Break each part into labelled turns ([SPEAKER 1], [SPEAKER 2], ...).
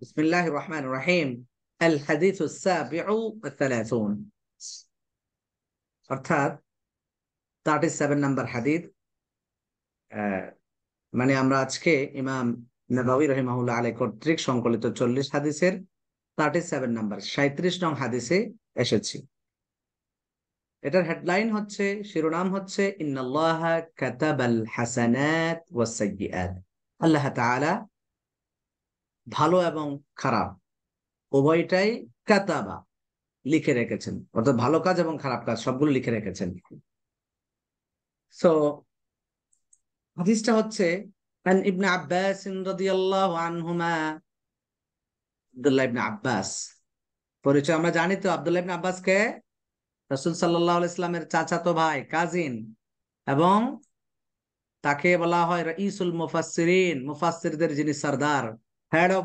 [SPEAKER 1] بسم الله الرحمن الرحيم الحديث السابع والثلاثون অর্থাৎ thirty seven number হাদিদ মানে আমরা আজকে ইমাম নবাবি রহিমাহুল্লাহ আলী কর্তৃক সংকলিত চল্লিশ হাদিসের থার্টি সেভেন নাম্বার সাঁত্রিশ নং হাদিসে এসেছি এটার হেডলাইন হচ্ছে শিরোনাম হচ্ছে ইন্নাল্লাহ কাতাবাল হাসানাত ওয়াসাইয়্যাত আল্লাহ তাআলা ভালো এবং খারাপ উভয়টাই কাতাবা লিখে রেখেছেন অর্থাৎ ভালো কাজ এবং খারাপ কাজ সবগুলো লিখে রেখেছেন হচ্ছে আব্বাস আব্বাস পরিচয় আমরা জানি তো আব্দুল্লাহ ইবনে ইসলামের চাচাতো ভাই কাজিন এবং তাকে বলা হয় ইসুল মুফাসির মুফাসিরদের যিনি সর্দার head of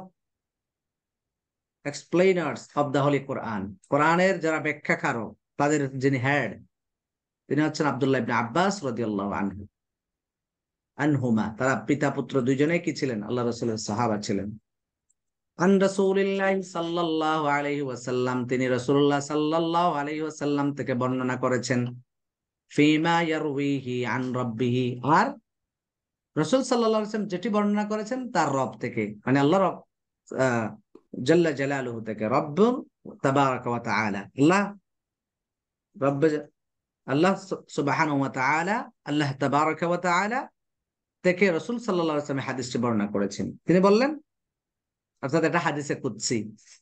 [SPEAKER 1] explainers of the holy Quran কোরআনের যারা ব্যাখ্যাকারক তাদের যিনি হেড তিনি হচ্ছেন আবদুল্লাহ ইবনে আব্বাস রদিয়াল্লাহ আনহু আনহুমা তারা পিতা পুত্র দুইজনে কি ছিলেন আল্লাহ রসুলের সাহাবা ছিলেন আন রাসূলিল্লাহি সাল্লাল্লাহু আলাইহি ওয়াসাল্লাম তিনি রাসূলুল্লাহ সাল্লাল্লাহু আলাইহি ওয়াসাল্লাম থেকে বর্ণনা করেছেন ফিমা ইয়ারউইহি আন রাব্বিহি আর রসুল সাল্লাম যেটি বর্ণনা করেছেন তার রব থেকে মানে আল্লাহ রব জল্লা জালালুহু থেকে রব তাবারাক ওয়া তাআলা আল্লাহ রব আল্লাহ সুবাহান ওয়া তাআলা আল্লাহ তাবারাক ওয়া তাআলা থেকে রসুল সাল্লাল্লাহু আলাইহি হাদিসটি বর্ণনা করেছেন তিনি বললেন অর্থাৎ এটা হাদিসে কুদসি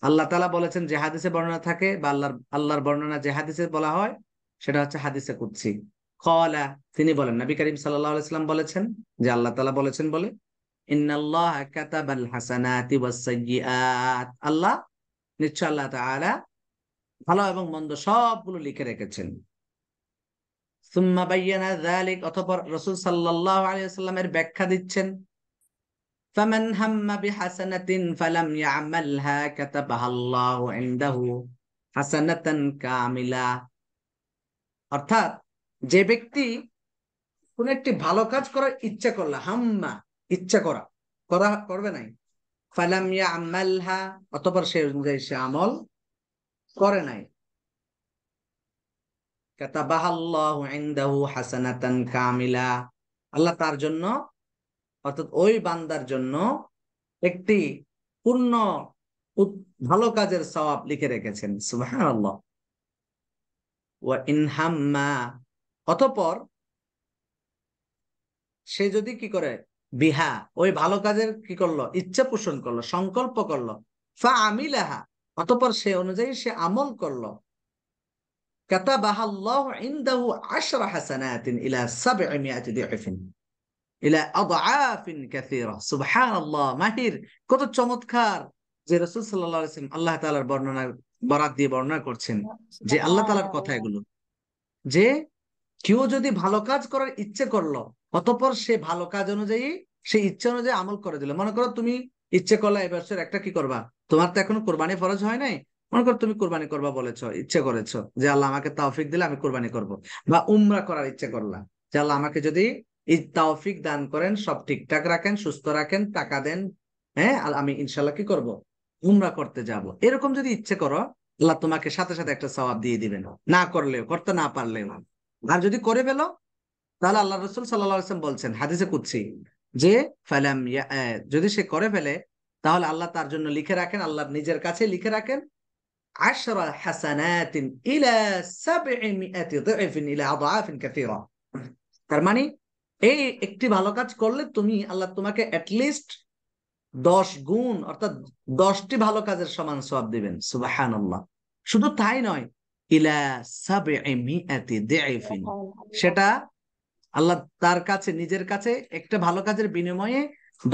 [SPEAKER 1] আল্লাহ তালা বলেছেন যে হাদিসে বর্ণনা থাকে বা আল্লাহর আল্লাহর বর্ণনা যে হাদিসে বলা হয় সেটা হচ্ছে হাদিসে কুদসি কলা তিনি বলেন নবী করিম সাল্লাম বলেছেন যে আল্লাহ তালা বলেছেন বলে আল্লাহ নিশ্চয় আল্লাহ ভালো এবং মন্দ সবগুলো লিখে রেখেছেন সুম্মা ব্যাখ্যা দিচ্ছেন ফালাম কামিলা অর্থাৎ যে ব্যক্তি কোন একটি ভালো কাজ করার ইচ্ছা করলা হাম্মা ইচ্ছা করা করা করবে নাই ফালাম আমালহা অতপর সে অনুযায়ী সে আমল করে নাই কামিলা আল্লাহ তার জন্য অর্থাৎ ওই বান্দার জন্য একটি পূর্ণ ভালো কাজের সওয়াব লিখে রেখেছেন সুবহানাল্লাহ ওয়া ইন অতপর সে যদি কি করে বিহা ওই ভালো কাজের কি করলো ইচ্ছা পোষণ করলো সংকল্প করলো ফা আমি লেহা অতপর সে অনুযায়ী সে আমল করলো কত চমৎকার যে আল্লাহ তালার বর্ণনা বরাত দিয়ে বর্ণনা করছেন যে আল্লাহ তালার কথা এগুলো যে কেউ যদি ভালো কাজ করার ইচ্ছে করলো অতপর সে ভালো কাজ অনুযায়ী সে ইচ্ছে অনুযায়ী আমল করে দিল মনে করো তুমি ইচ্ছে করলে এবছর একটা কি করবা তোমার তো এখন কোরবানি ফরজ হয় নাই মনে করো তুমি কোরবানি করবা বলেছ ইচ্ছে করেছো যে আল্লাহ আমাকে তাওফিক দিলে আমি কোরবানি করব বা উমরা করার ইচ্ছে করলাম যে আল্লাহ আমাকে যদি তাওফিক দান করেন সব ঠিকঠাক রাখেন সুস্থ রাখেন টাকা দেন হ্যাঁ আমি ইনশাল্লাহ কি করব উমরা করতে যাব এরকম যদি ইচ্ছে করো আল্লাহ তোমাকে সাথে সাথে একটা সবাব দিয়ে দিবেন না করলেও করতে না পারলেও আর যদি করে ফেলো তাহলে আল্লাহ রসুল সাল্লাম বলছেন হাদিসে কুচ্ছি যে ফালাম যদি সে করে ফেলে তাহলে আল্লাহ তার জন্য লিখে রাখেন আল্লাহ নিজের কাছে লিখে রাখেন তার মানে এই একটি ভালো কাজ করলে তুমি আল্লাহ তোমাকে অ্যাটলিস্ট দশ গুণ অর্থাৎ দশটি ভালো কাজের সমান সব দিবেন সুবাহান শুধু তাই নয় সেটা আল্লাহ তার কাছে নিজের কাছে একটা ভালো কাজের বিনিময়ে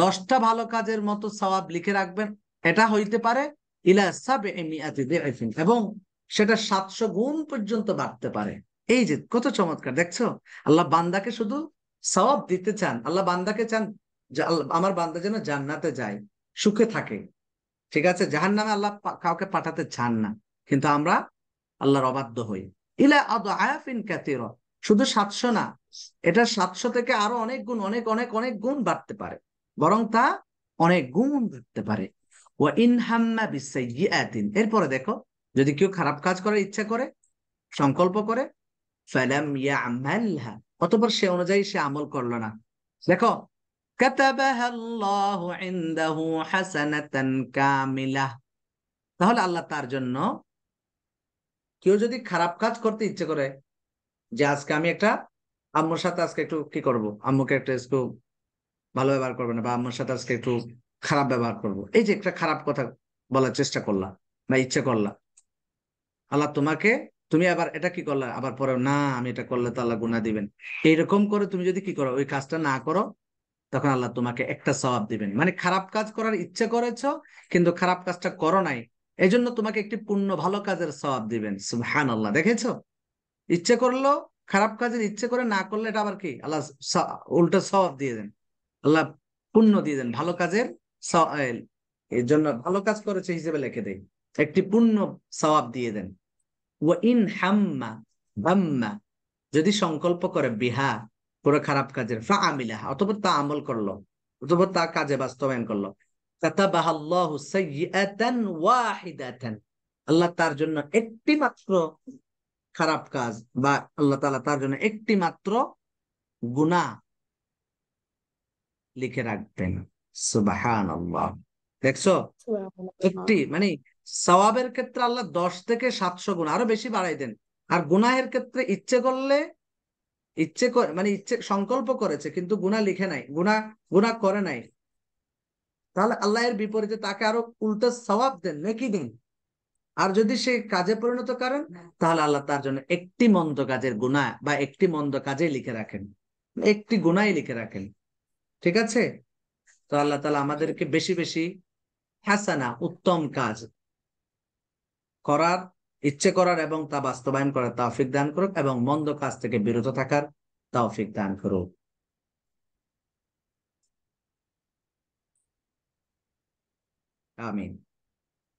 [SPEAKER 1] দশটা ভালো কাজের মতো সবাব লিখে রাখবেন এটা হইতে পারে ইলা সাবে এবং সেটা সাতশো গুণ পর্যন্ত বাড়তে পারে এই যে কত চমৎকার দেখছো আল্লাহ বান্দাকে শুধু সবাব দিতে চান আল্লাহ বান্দাকে চান আমার বান্দা যেন জান্নাতে যায় সুখে থাকে ঠিক আছে জাহান নামে আল্লাহ কাউকে পাঠাতে চান না কিন্তু আমরা আল্লাহর অবাধ্য হই ইলা আদাফিন কাতির শুধু সাতশো না এটা সাতশো থেকে আরো অনেক গুণ অনেক অনেক অনেক গুণ বাড়তে পারে বরং তা অনেক গুণ বাড়তে পারে ও ইনহাম্মা বিসাইয়াতিন এরপরে দেখো যদি কেউ খারাপ কাজ করার ইচ্ছা করে সংকল্প করে ফালাম ইয়ামালহা অতপর সে অনুযায়ী সে আমল করলো না দেখো كتبها তাহলে আল্লাহ তার জন্য কেউ যদি খারাপ কাজ করতে ইচ্ছে করে যে আজকে আমি একটা আম্মুর সাথে আজকে একটু কি করব আম্মুকে একটা একটু ভালো ব্যবহার করবে না বা আম্মুর সাথে আজকে একটু খারাপ ব্যবহার করব এই যে একটা খারাপ কথা বলার চেষ্টা করলাম বা ইচ্ছে করলাম আল্লাহ তোমাকে তুমি আবার এটা কি করলা আবার পরে না আমি এটা করলে তো আল্লাহ গুণা দিবেন এইরকম করে তুমি যদি কি করো ওই কাজটা না করো তখন আল্লাহ তোমাকে একটা স্বভাব দিবেন মানে খারাপ কাজ করার ইচ্ছে করেছ কিন্তু খারাপ কাজটা করো নাই এই জন্য তোমাকে একটি পূর্ণ ভালো কাজের সবাব দিবেন সুহান আল্লাহ দেখেছ ইচ্ছে করলো খারাপ কাজের ইচ্ছে করে না করলে এটা আবার কি আল্লাহ উল্টা সবাব দিয়ে দেন আল্লাহ পূর্ণ দিয়ে দেন ভালো কাজের এর জন্য ভালো কাজ করেছে হিসেবে লেখে দেয় একটি পূর্ণ সবাব দিয়ে দেন ও ইন হাম্মা বাম্মা যদি সংকল্প করে বিহা পুরো খারাপ কাজের ফা আমিলা অথবা তা আমল করলো অথবা তা কাজে বাস্তবায়ন করলো আল্লাহ তার জন্য একটি মাত্র খারাপ কাজ বা আল্লাহ তালা তার জন্য একটি মাত্র গুণা লিখে রাখবেন সুবাহান দেখছো একটি মানে সওয়াবের ক্ষেত্রে আল্লাহ দশ থেকে সাতশো গুণ আরো বেশি বাড়াই দেন আর গুনাহের ক্ষেত্রে ইচ্ছে করলে ইচ্ছে করে মানে ইচ্ছে সংকল্প করেছে কিন্তু গুণা লিখে নাই গুণা গুণা করে নাই তাহলে আল্লাহ এর বিপরীতে তাকে আরো উল্টো সবাব দেন নাকি দিন আর যদি সে কাজে পরিণত করেন হ্যাঁ। তাহলে আল্লাহ তার জন্য একটি মন্দ কাজের গুণা বা একটি মন্দ কাজে লিখে রাখেন একটি গুণাই লিখে রাখেন ঠিক আছে তো আল্লাহ তালা আমাদেরকে বেশি বেশি হাসানা উত্তম কাজ করার ইচ্ছে করার এবং তা বাস্তবায়ন করার তাওফিক দান করুক এবং মন্দ কাজ থেকে বিরত থাকার তাওফিক দান করুক Amén.